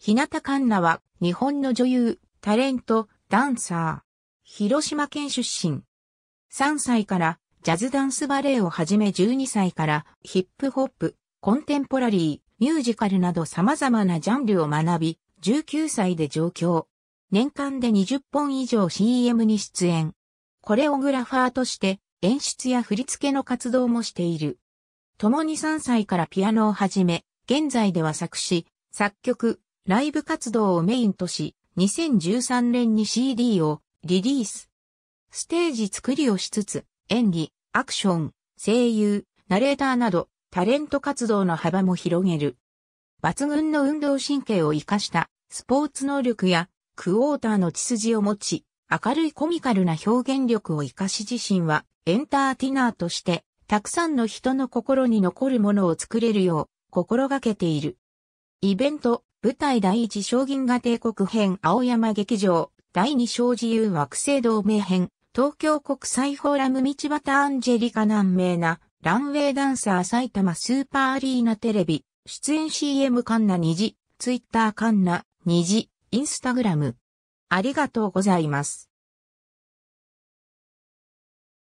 日向環奈は日本の女優、タレント、ダンサー。広島県出身。3歳からジャズダンスバレエをはじめ12歳からヒップホップ、コンテンポラリー、ミュージカルなど様々なジャンルを学び、19歳で上京。年間で20本以上 CM に出演。コレオグラファーとして演出や振り付けの活動もしている。共に3歳からピアノをはじめ、現在では作詞、作曲、ライブ活動をメインとし、2013年に CD をリリース。ステージ作りをしつつ、演技、アクション、声優、ナレーターなど、タレント活動の幅も広げる。抜群の運動神経を活かしたスポーツ能力やクォーターの血筋を持ち、明るいコミカルな表現力を活かし自身はエンターティナーとしてたくさんの人の心に残るものを作れるよう心がけている。イベント、舞台第一将銀河帝国編青山劇場、第二小自由惑星同盟編、東京国際フォーラム道端アンジェリカ難名な、ランウェイダンサー埼玉スーパーアリーナテレビ、出演 CM カンナ虹、ツイッターカンナ虹、インスタグラム。ありがとうございます。